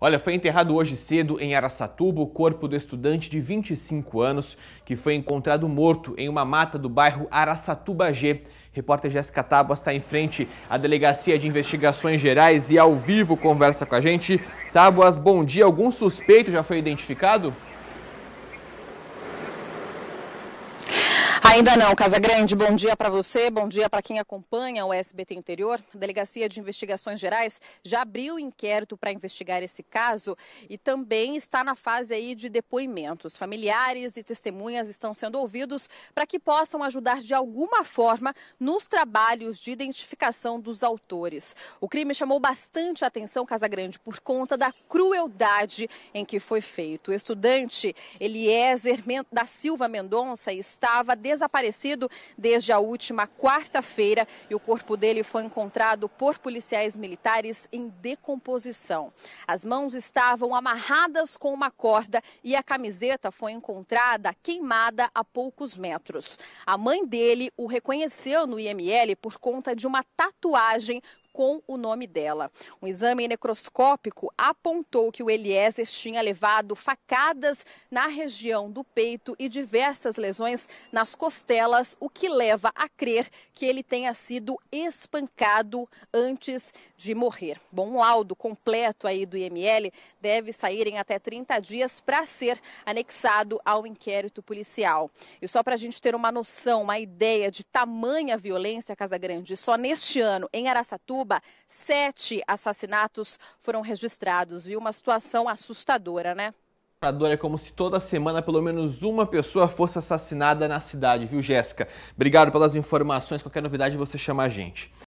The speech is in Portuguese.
Olha, foi enterrado hoje cedo em Araçatuba o corpo do estudante de 25 anos que foi encontrado morto em uma mata do bairro Araçatuba G. Repórter Jéssica Tábuas está em frente à Delegacia de Investigações Gerais e ao vivo conversa com a gente. Tábuas, bom dia. Algum suspeito já foi identificado? Ainda não, Casa Grande. Bom dia para você, bom dia para quem acompanha o SBT Interior. A Delegacia de Investigações Gerais já abriu inquérito para investigar esse caso e também está na fase aí de depoimentos. Familiares e testemunhas estão sendo ouvidos para que possam ajudar de alguma forma nos trabalhos de identificação dos autores. O crime chamou bastante a atenção Casa Grande por conta da crueldade em que foi feito. O estudante Eliezer da Silva Mendonça estava desesperado desaparecido desde a última quarta-feira e o corpo dele foi encontrado por policiais militares em decomposição. As mãos estavam amarradas com uma corda e a camiseta foi encontrada queimada a poucos metros. A mãe dele o reconheceu no IML por conta de uma tatuagem com o nome dela. Um exame necroscópico apontou que o Eliezer tinha levado facadas na região do peito e diversas lesões nas costelas, o que leva a crer que ele tenha sido espancado antes de morrer. Bom, um laudo completo aí do IML deve sair em até 30 dias para ser anexado ao inquérito policial. E só para a gente ter uma noção, uma ideia de tamanha violência Casa Grande, só neste ano em Araçatuba Curitiba, sete assassinatos foram registrados, viu? Uma situação assustadora, né? Assustadora é como se toda semana pelo menos uma pessoa fosse assassinada na cidade, viu, Jéssica? Obrigado pelas informações, qualquer novidade você chama a gente.